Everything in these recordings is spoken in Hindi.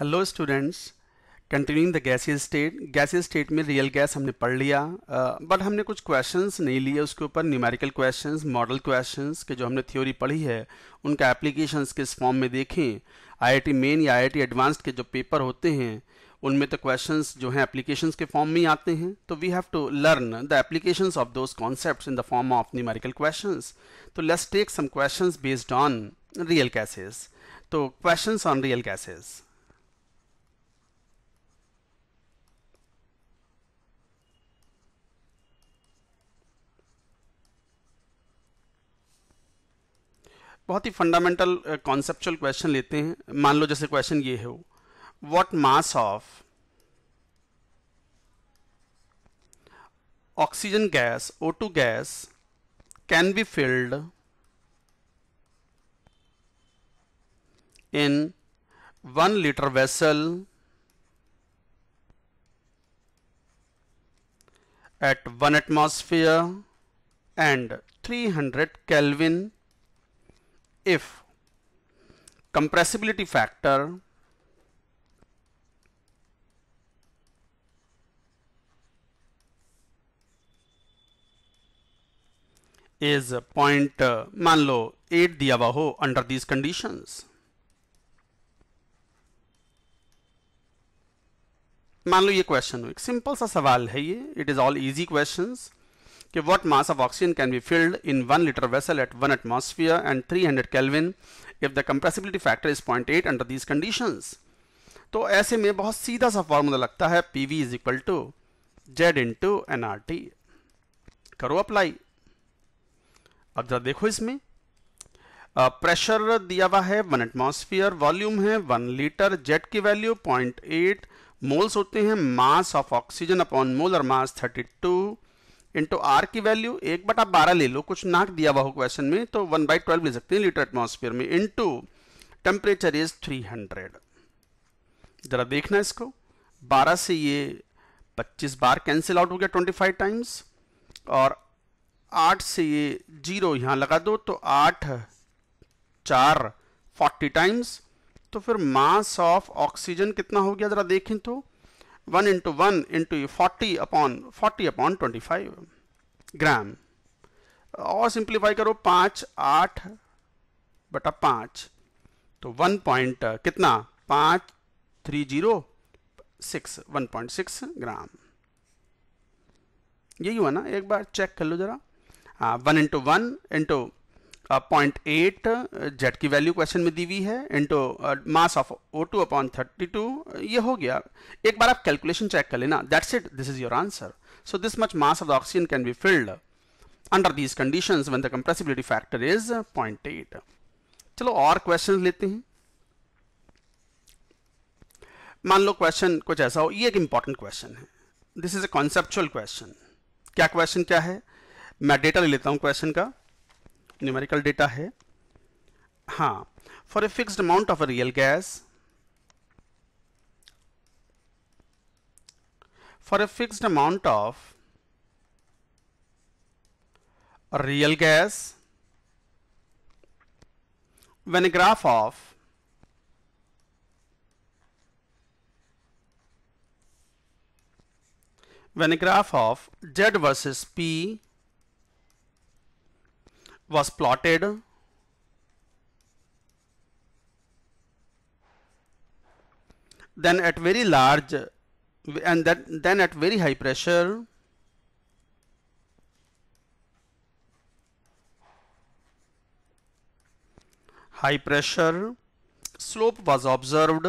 Hello students continuing the gaseous state gaseous state में रियल गैस हमने पढ़ लिया बट हमने कुछ क्वेश्चंस नहीं लिए उसके ऊपर न्यूमेरिकल क्वेश्चंस मॉडल क्वेश्चंस के जो हमने थ्योरी पढ़ी है उनका एप्लीकेशंस किस फॉर्म में देखें आईआईटी मेन या आईआईटी एडवांस्ड के जो पेपर होते हैं उनमें तो क्वेश्चन जो हैं एप्लीकेशन के फॉर्म में ही आते हैं तो we have to learn the application of those concept in the form of numerical question तो let's take some question based on real cases तो क्वेश्चन ऑन रियल कैसेज बहुत ही फंडामेंटल कॉन्सेप्चुअल क्वेश्चन लेते हैं मान लो जैसे क्वेश्चन ये है what mass of oxygen gas O two gas can be filled in one litre vessel one 1 and three 300 kelvin if compressibility factor is point मान लो एट दिया हुआ हो अंडर दीज कंडीशंस मान लो ये क्वेश्चन हो एक सिंपल सा सवाल है ये it is all easy questions कि what mass of oxygen can be filled in 1 liter vessel at 1 atmosphere and 300 if the compressibility factor is point eight under these condition तो ऐसे में बहुत सीधा सा फॉर्मूला लगता है P V is equal to Z to N R T करो अप्लाई अब जरा देखो इसमें प्रेशर दिया हुआ है वन एटमॉस्फेयर वॉल्यूम है वन लीटर जेट की वैल्यू पॉइंट एट मोल्स होते हैं mass of oxygen upon molar mass thirty two into R की वैल्यू एक बटा बारह ले लो कुछ नाक दिया हुआ हो क्वेश्चन में तो वन बाई ट्वेल्व ले सकते हैं लीटर एटमोसफियर में into temperature is three hundred ज़रा देखना इसको बारह से ये पच्चीस बार कैंसिल आउट हो गया ट्वेंटी फाइव टाइम्स और आठ से ये जीरो यहाँ लगा दो तो आठ चार फोर्टी टाइम्स तो फिर मास ऑफ ऑक्सीजन कितना हो गया ज़रा देखें तो 1 into 1 into 40 upon 40 upon 25 gram और सिंप्लीफाई करो पाँच आठ बटा पाँच तो वन पॉइंट uh, कितना पाँच three zero six one point six gram यही हुआ ना एक बार चेक कर लो जरा हाँ one into one into point eight Z की वैल्यू क्वेश्चन में दी हुई है into mass of O two upon thirty two ये हो गया एक बार आप कैलकुलेशन चेक कर लेना that's it this is your answer so this much mass of the oxygen can be filled under these condition when the compressibility factor is point eight चलो और क्वेश्चन लेते हैं मान लो क्वेश्चन कुछ ऐसा हो ये एक इंपॉर्टेंट क्वेश्चन है this is a conceptual question क्या क्वेश्चन क्या है मैं डेटा ले लेता हूं क्वेश्चन का न्यूमेरिकल डेटा है हाँ for a fixed amount of a real gas for a fixed amount of real gas when a graph of when a graph of Z versus P was plotted then at very large and that, then at very high pressure high pressure slope was observed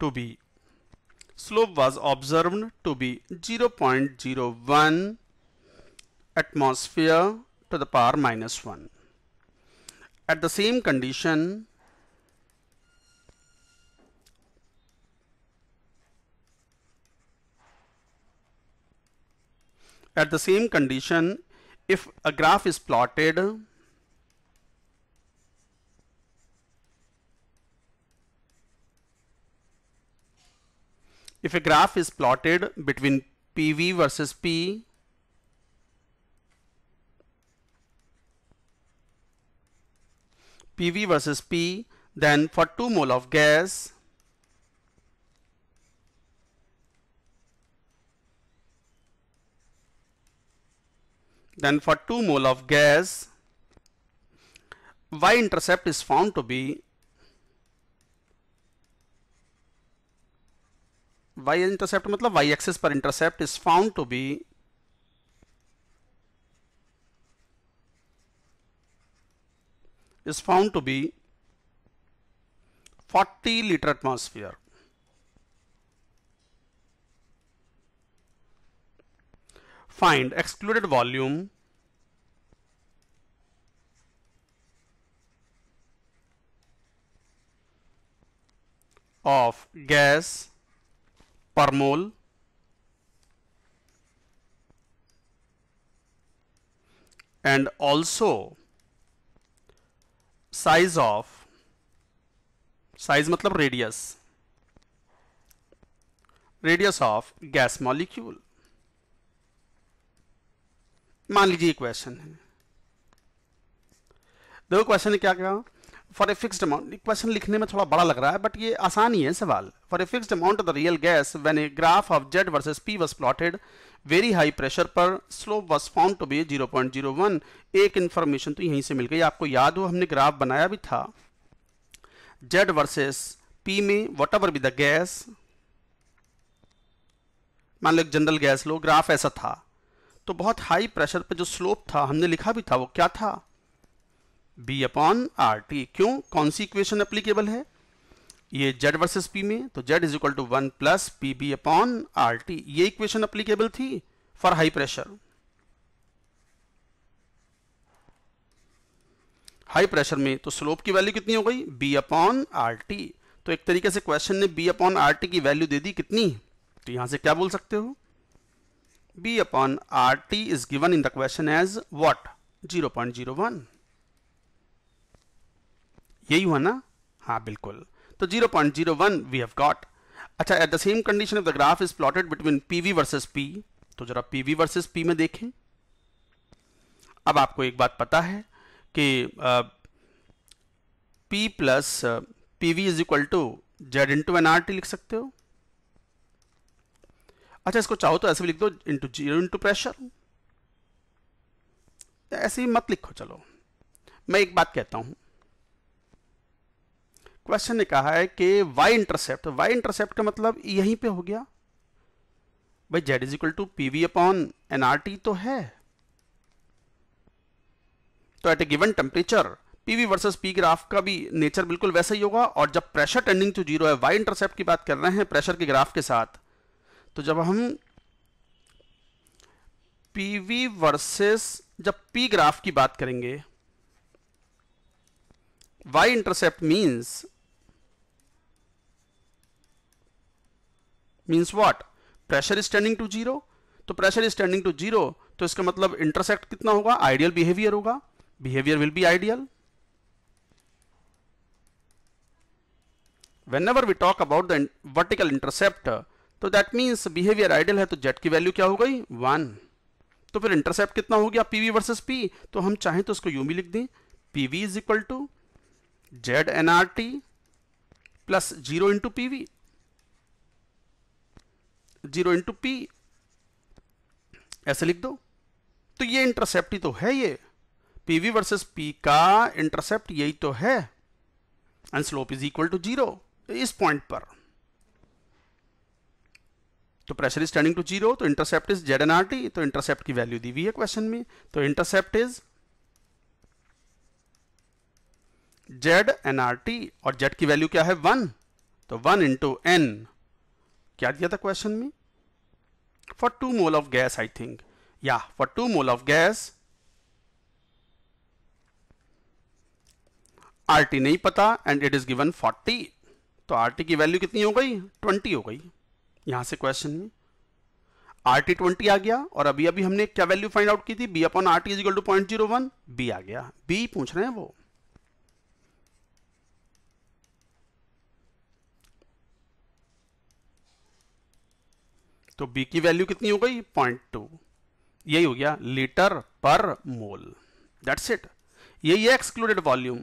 to be slope was observed to be 0.01 atmosphere to the power minus 1. At the same condition, at the same condition, if a graph is plotted, If a graph is plotted between PV versus P, PV versus P, then for 2 mole of gas, then for 2 mole of gas y intercept is found to be y intercept मतलब वाई एक्सिस पर intercept is found to be is found to be forty litre atmosphere find excluded volume of gas per mole and also size of size मतलब radius radius of gas molecule मान लीजिए क्वेश्चन है देखो क्वेश्चन क्या कहा for a fixed amount question लिखने में थोड़ा बड़ा लग रहा है बट ये आसान ही है सवाल for a fixed amount of the real gas when a graph of Z versus P was plotted very high pressure पर slope was found to be 0.01 एक इन्फॉर्मेशन तो यहीं से मिल गई आपको याद हो हमने ग्राफ बनाया भी था जेड वर्सेस पी में whatever be the gas मान लो एक जनरल गैस लो ग्राफ ऐसा था तो बहुत हाई प्रेशर पर जो स्लोप था हमने लिखा भी था वो क्या था बी अपॉन आर टी क्यों कौन सी इक्वेशन अप्लीकेबल है ये जेड वर्सेस पी में तो Z is equal to one plus P B upon R T ये इक्वेशन अप्लीकेबल थी for high pressure high pressure में तो स्लोप की वैल्यू कितनी हो गई बी अपॉन आर टी तो एक तरीके से क्वेश्चन ने बी अपॉन आर टी की वैल्यू दे दी कितनी तो यहां से क्या बोल सकते हो B upon R T is given in the question as what zero point zero one यही हुआ ना हाँ बिल्कुल तो 0.01 वी हैव गॉट अच्छा at the same condition of the graph is plotted between PV versus P तो जरा पीवी वर्सेस पी में देखें अब आपको एक बात पता है कि P plus P V is equal to Z into N R T लिख सकते हो अच्छा इसको चाहो तो ऐसे भी लिख दो इंटू जीरो इंटू प्रेशर ऐसे ही मत लिखो चलो मैं एक बात कहता हूं क्वेश्चन ने कहा है कि वाई इंटरसेप्ट वाई इंटरसेप्ट का मतलब यहीं पे हो गया भाई Z is equal to P V upon N R T तो है तो at a given temperature PV versus P graph का भी नेचर बिल्कुल वैसा ही होगा और जब प्रेशर टेंडिंग टू जीरो है वाई इंटरसेप्ट की बात कर रहे हैं प्रेशर के ग्राफ के साथ तो जब हम पीवी वर्सेस जब पी ग्राफ की बात करेंगे y intercept means means what pressure is turning to zero तो pressure is turning to zero तो इसका मतलब इंटरसेक्ट कितना होगा आइडियल बिहेवियर होगा behaviour will be ideal ever we talk about the vertical intercept तो दैट मीन्स बिहेवियर आइडियल है तो जेट की वैल्यू क्या हो गई वन तो फिर इंटरसेप्ट कितना हो गया पीवी वर्सेस पी तो हम चाहें तो इसको यूमी लिख दें PV is equal to Z NRT plus zero into PV zero into P ऐसे लिख दो तो ये इंटरसेप्ट ही तो है ये पी वी वर्सेस पी का इंटरसेप्ट यही तो है and slope is equal to zero इस पॉइंट पर तो pressure is turning to zero तो intercept is Z N R T तो इंटरसेप्ट की वैल्यू दी हुई है क्वेश्चन में तो intercept is Z N R T और जेड की वैल्यू क्या है वन तो वन इंटू एन क्या दिया था क्वेश्चन में two mole of gas I think या for two mole of gas R T नहीं पता एंड इट इज गिवन 40 तो टी की वैल्यू कितनी हो गई 20 हो गई यहां से क्वेश्चन में टी 20 आ गया और अभी अभी हमने क्या वैल्यू फाइंड आउट की थी B upon R T is equal to point zero one B आ गया बी पूछ रहे हैं वो तो बी की वैल्यू कितनी हो गई पॉइंट टू यही हो गया litre per mole that's it यही है एक्सक्लूडेड वॉल्यूम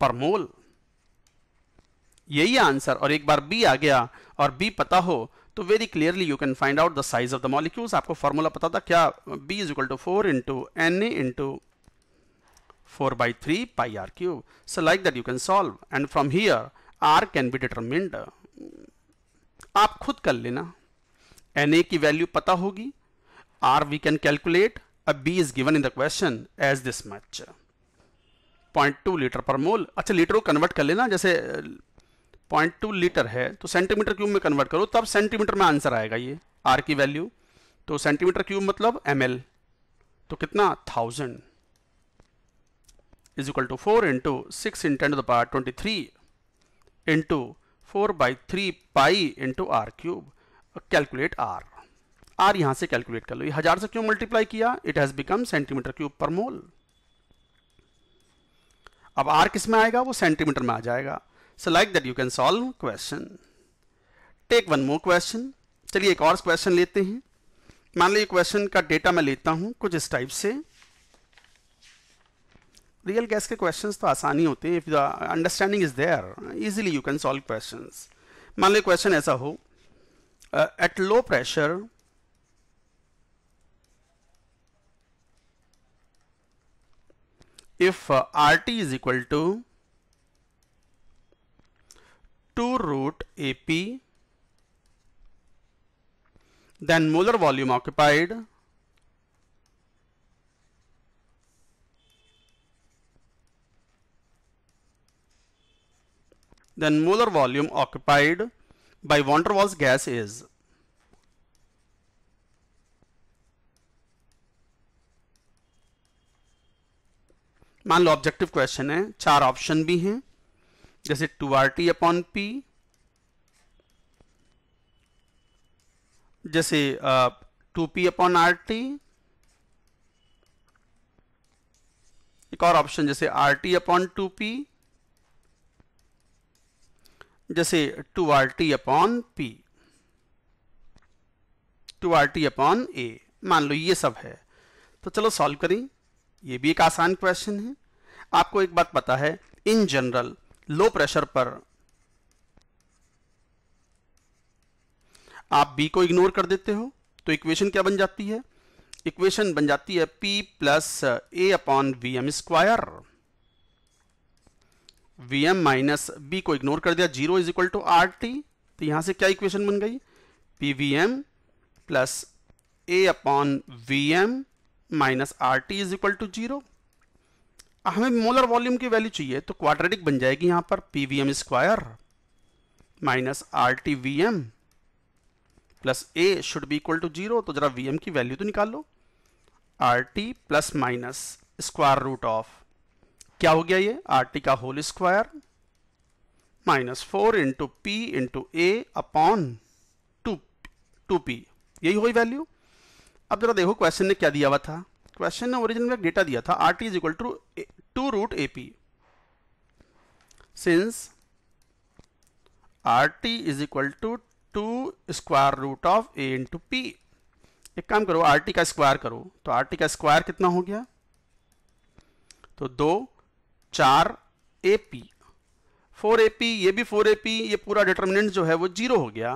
पर मोल यही आंसर और एक बार बी आ गया और बी पता हो तो very clearly you can find out the size of the molecules आपको फॉर्मूला पता था क्या B is equal to four into N A into four by three pi R cube so like that you can solve and from here R can be determined आप खुद कर लेना एन ए की वैल्यू पता होगी R we can calculate a B is given in the question as this much point two litre per mole अच्छा लीटर को कन्वर्ट कर लेना जैसे पॉइंट टू लीटर है तो सेंटीमीटर क्यूब में कन्वर्ट करो तब सेंटीमीटर में आंसर आएगा ये आर की वैल्यू तो सेंटीमीटर क्यूब मतलब एम तो कितना thousand is equal to four into six in the power twenty three into four by three pi into r cube calculate r r यहां से कैलकुलेट कर लो ये हजार से क्यों मल्टीप्लाई किया it has become centimetre cube per mole अब आर किस में आएगा वो सेंटीमीटर में आ जाएगा so like that you can solve question take one more question चलिए एक और क्वेश्चन लेते हैं मान लो ये क्वेश्चन का डेटा मैं लेता हूं कुछ इस टाइप से रियल गैस के क्वेश्चंस तो आसानी होते हैं if the understanding is there easily you can solve questions मान लो क्वेश्चन ऐसा हो at low pressure if uh, is is equal to root root P then molar volume occupied then molar volume occupied by van der Waals gas is मान लो ऑब्जेक्टिव क्वेश्चन है चार ऑप्शन भी हैं जैसे two R T upon P जैसे two P upon R T एक और ऑप्शन जैसे R T upon two P जैसे two R T upon P two R T upon A मान लो ये सब है तो चलो सॉल्व करें ये भी एक आसान क्वेश्चन है आपको एक बात पता है इन जनरल लो प्रेशर पर आप बी को इग्नोर कर देते हो तो इक्वेशन क्या बन जाती है इक्वेशन बन जाती है P plus A upon V M square V M minus B को इग्नोर कर दिया zero is equal to R T तो यहां से क्या इक्वेशन बन गई P V M plus A upon V M minus R T is equal to zero हमें मोलर वॉल्यूम की वैल्यू चाहिए तो क्वाड्रेटिक बन जाएगी यहां पर P V M square minus R T V M plus A should be equal to zero तो जरा वी एम की वैल्यू तो निकाल लो R T plus minus square root of क्या हो गया ये आर टी का whole square minus four into P into A upon two two P यही हुई वैल्यू अब जरा देखो क्वेश्चन ने क्या दिया हुआ था क्वेश्चन ने ओरिजिन में डेटा दिया था R T is equal to two root A P since R T is equal to two square root of A into P एक काम करो आर टी का स्क्वायर करो तो आर टी का स्क्वायर कितना हो गया तो दो चार A P four A P ये भी फोर ए पी ये पूरा डिटर्मिनेंट जो है वो जीरो हो गया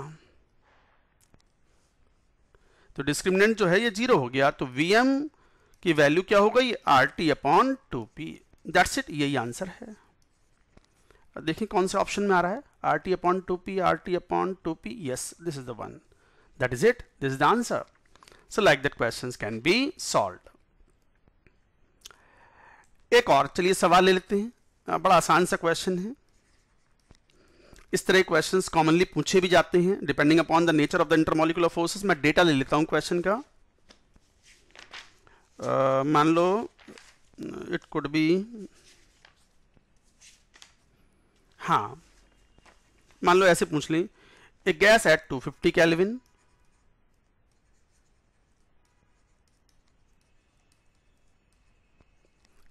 तो डिस्क्रिमिनेंट जो है ये जीरो हो गया तो वी एम की वैल्यू क्या हो गई R T upon two P that's it यही आंसर है देखिए कौन से ऑप्शन में आ रहा है R T upon two P R T upon two P yes this is the one that is it this is the answer so like that question can be solve एक और चलिए सवाल ले लेते हैं बड़ा आसान सा क्वेश्चन है इस तरह क्वेश्चंस कॉमनली पूछे भी जाते हैं depending upon the nature of the intermolecular forces मैं डेटा ले लेता हूं क्वेश्चन का मान लो इट कुड बी हाँ मान लो ऐसे पूछ लें a gas at 250 fifty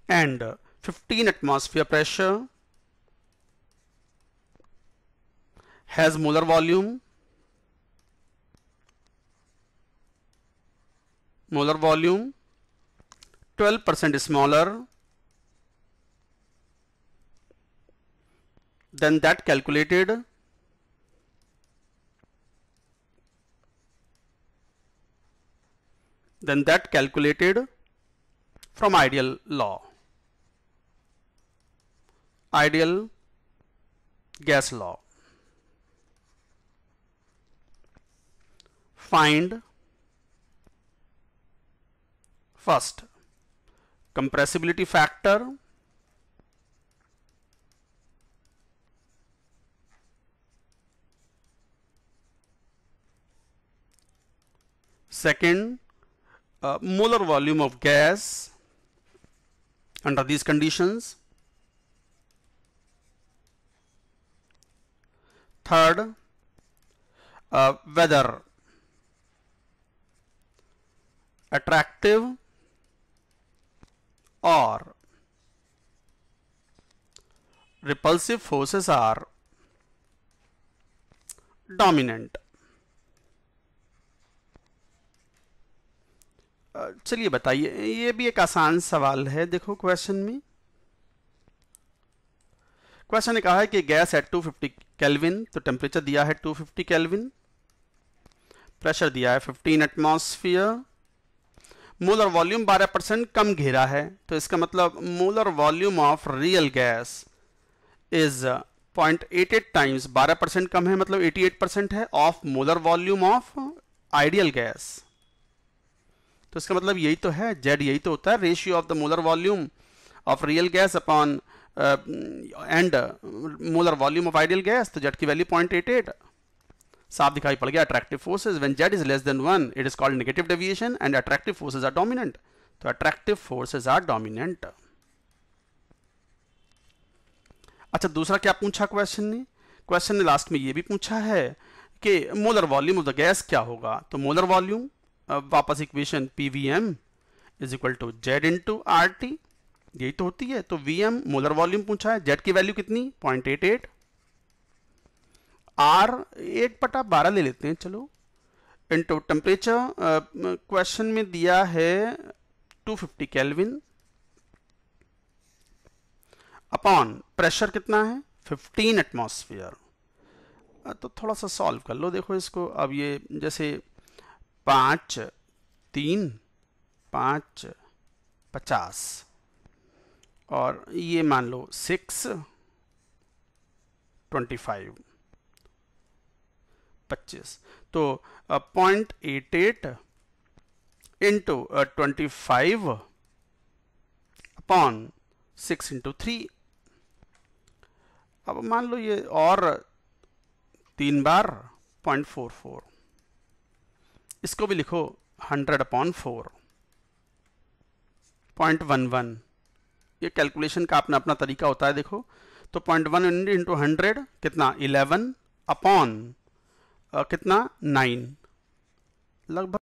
and 15 atmosphere pressure has molar volume molar volume 12% smaller than that calculated than that calculated from ideal law ideal gas law. Find first compressibility factor second uh, molar volume of gas under these conditions third uh, weather attractive or repulsive forces are dominant चलिए बताइए ये भी एक आसान सवाल है देखो क्वेश्चन में क्वेश्चन ने कहा है कि गैस एट 250 केल्विन तो टेम्परेचर दिया है 250 फिफ्टी केल्विन प्रेशर दिया है 15 एटमॉस्फियर मोलर वॉल्यूम 12 परसेंट कम घेरा है तो इसका मतलब molar volume of real gas is 0.88 times 12 percent कम है मतलब 88 परसेंट है of molar volume of ideal gas तो इसका मतलब यही तो है जेड यही तो होता है ratio of the molar volume of real gas upon and molar volume of ideal gas तो जेड की वैल्यू पॉइंट एट एट साफ दिखाई पड़ गया attractive forces when Z is less than one it is called negative deviation and attractive forces are dominant तो अट्रैक्टिव फोर्सेज आर डोमिनेंट अच्छा दूसरा क्या पूछा क्वेश्चन ने क्वेश्चन ने लास्ट में ये भी पूछा है कि molar volume of the gas क्या होगा तो मोलर वॉल्यूम वापस equation P is equal to Z into R T यही तो होती है तो वी एम मोलर वॉल्यूम पूछा है जेड की वैल्यू कितनी point eight eight R eight पटा बारह ले लेते हैं चलो इंटू टेम्परेचर क्वेश्चन में दिया है two fifty kelvin upon pressure कितना है फिफ्टीन एटमोसफियर तो थोड़ा सा सॉल्व कर लो देखो इसको अब ये जैसे पाँच तीन पाँच पचास और ये मान लो सिक्स ट्वेंटी फाइव पच्चीस तो point eight eight into twenty five upon six into three अब मान लो ये और तीन बार पॉइंट फोर फोर इसको भी लिखो hundred upon four point one one ये कैलकुलेशन का अपना अपना तरीका होता है देखो तो पॉइंट वन इंटू हंड्रेड कितना इलेवन अपॉन कितना नाइन लगभग